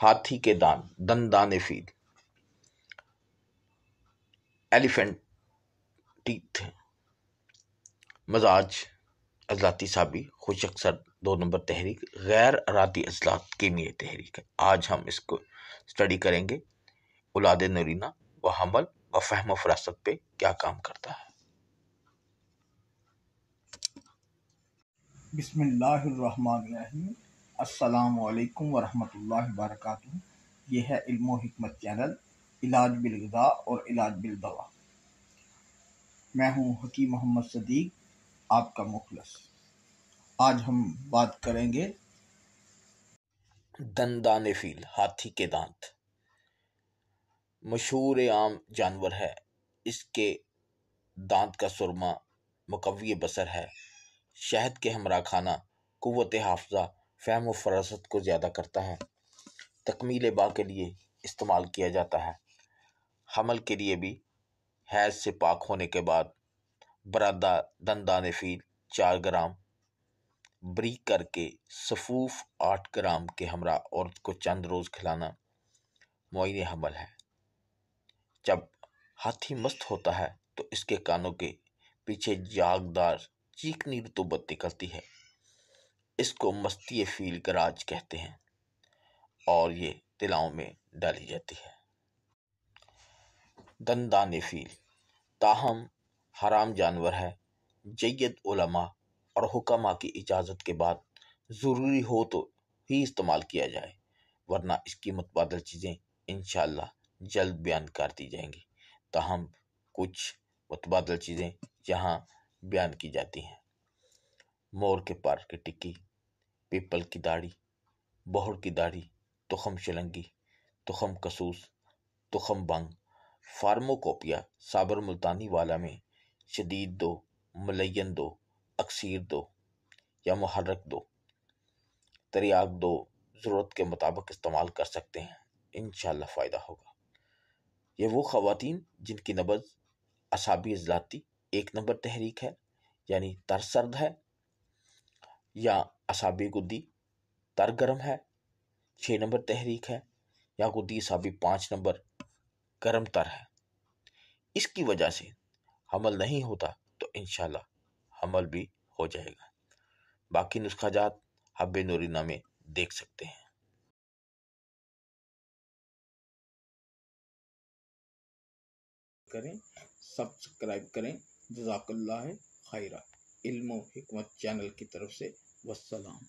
हाथी के दान दन दान फीद एलिफेंट टीथ मजाज अजलाती साबी खुश अक्सर दो नंबर तहरीक गैर अराती अजलात के लिए तहरीक है आज हम इसको स्टडी करेंगे उलाद नरीना व हमल व फहम फरासत पे क्या काम करता है बिस्मिल्लाहिर्रहमानिर्रहीम असलकम वरहल वर्क ये है इल्मो हमत चैनल इलाज गज़ा और इलाज बिल दवा मैं हूँ हकीम मोहम्मद सदीक आपका मुखलस आज हम बात करेंगे दंदान फील हाथी के दांत मशहूर आम जानवर है इसके दांत का सुरमा मकवी बसर है शहद के हमरा खाना कुत हाफजा फ़हम व फरासत को ज़्यादा करता है तकमील बा के लिए इस्तेमाल किया जाता है हमल के लिए भी हैज से पाक होने के बाद बरादा दंदान फील चार ग्राम ब्रीक करके सफूफ आठ ग्राम के हमरा औरत को चंद रोज़ खिलाना मुन हमल है जब हाथी मस्त होता है तो इसके कानों के पीछे जागदार चीखनी रतूबत तो निकलती है इसको मस्ती फील कराज कहते हैं और ये तिलाओं में डाली जाती है दंदान फील ताहम हराम जानवर है जैद उलमा और हुक्मा की इजाज़त के बाद ज़रूरी हो तो ही इस्तेमाल किया जाए वरना इसकी मुतबादल चीज़ें इन जल्द बयान कर दी जाएंगी ताहम कुछ मतबादल चीज़ें यहाँ बयान की जाती हैं मोर के पार की टिक्की पीपल की दाढ़ी बहोड़ की दाढ़ी तुखम शिलंगी तुखम कसूस तुखम बंग फार्मोकोपिया साबर मुल्तानी वाला में शदीद दो मलयन दो अक्सर दो या महरक दो तरियाग दो ज़रूरत के मुताबिक इस्तेमाल कर सकते हैं इन फ़ायदा होगा ये वो ख़वातीन जिनकी नबज़ असाबी अजलाती एक नंबर तहरीक है यानी तरसर्द है या असाबी गुद्दी तर गर्म है छः नंबर तहरीक है या गुद्दी असाबी पाँच नंबर गर्म तर है इसकी वजह से हमल नहीं होता तो इन हमल भी हो जाएगा बाकी नुस्खाजात हब्बे नोरीना में देख सकते हैं करें सब्सक्राइब करें जजाकल्ला खैरा इल्मो हिकमत चैनल की तरफ से वसलाम